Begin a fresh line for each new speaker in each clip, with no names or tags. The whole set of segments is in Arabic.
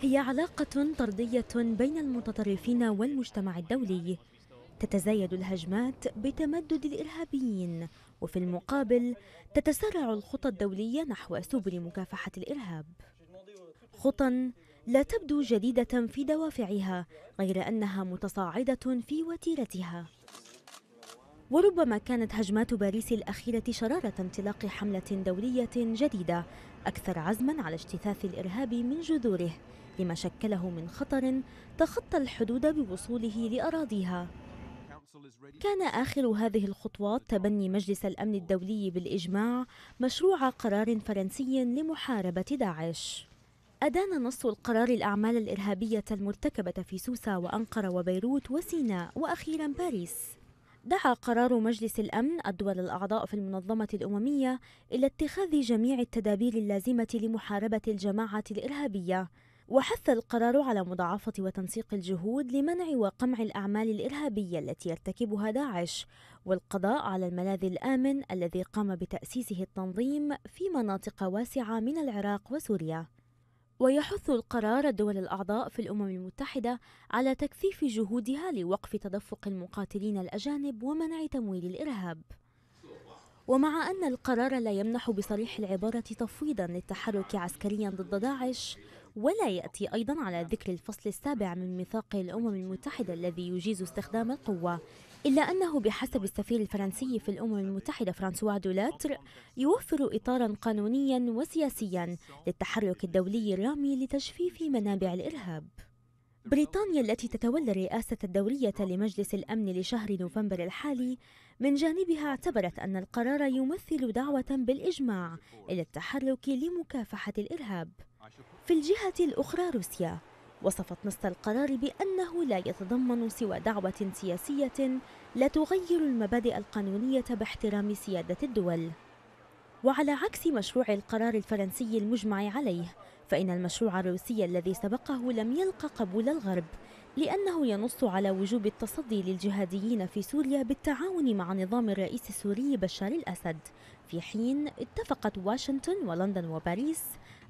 هي علاقة طردية بين المتطرفين والمجتمع الدولي تتزايد الهجمات بتمدد الإرهابيين وفي المقابل تتسرع الخطى الدولية نحو سبل مكافحة الإرهاب خطى لا تبدو جديدة في دوافعها غير أنها متصاعدة في وتيرتها وربما كانت هجمات باريس الأخيرة شرارة انطلاق حملة دولية جديدة أكثر عزما على اجتثاث الإرهاب من جذوره لما شكله من خطر تخطى الحدود بوصوله لأراضيها كان آخر هذه الخطوات تبني مجلس الأمن الدولي بالإجماع مشروع قرار فرنسي لمحاربة داعش أدان نص القرار الأعمال الإرهابية المرتكبة في سوسة وأنقرة وبيروت وسيناء وأخيرا باريس دعا قرار مجلس الأمن الدول الأعضاء في المنظمة الأممية إلى اتخاذ جميع التدابير اللازمة لمحاربة الجماعة الإرهابية وحث القرار على مضاعفة وتنسيق الجهود لمنع وقمع الأعمال الإرهابية التي يرتكبها داعش والقضاء على الملاذ الآمن الذي قام بتأسيسه التنظيم في مناطق واسعة من العراق وسوريا ويحث القرار الدول الأعضاء في الأمم المتحدة على تكثيف جهودها لوقف تدفق المقاتلين الأجانب ومنع تمويل الإرهاب ومع أن القرار لا يمنح بصريح العبارة تفويضا للتحرك عسكريا ضد داعش ولا يأتي أيضا على ذكر الفصل السابع من ميثاق الأمم المتحدة الذي يجيز استخدام القوة إلا أنه بحسب السفير الفرنسي في الأمم المتحدة فرانسوا دولاتر يوفر إطارا قانونيا وسياسيا للتحرك الدولي الرامي لتجفيف منابع الإرهاب بريطانيا التي تتولى الرئاسة الدورية لمجلس الأمن لشهر نوفمبر الحالي من جانبها اعتبرت أن القرار يمثل دعوة بالإجماع إلى التحرك لمكافحة الإرهاب في الجهة الأخرى روسيا وصفت نص القرار بأنه لا يتضمن سوى دعوة سياسية لا تغير المبادئ القانونية باحترام سيادة الدول وعلى عكس مشروع القرار الفرنسي المجمع عليه فإن المشروع الروسي الذي سبقه لم يلقى قبول الغرب لأنه ينص على وجوب التصدي للجهاديين في سوريا بالتعاون مع نظام الرئيس السوري بشار الأسد في حين اتفقت واشنطن ولندن وباريس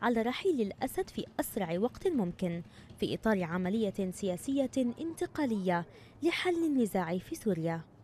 على رحيل الأسد في أسرع وقت ممكن في إطار عملية سياسية انتقالية لحل النزاع في سوريا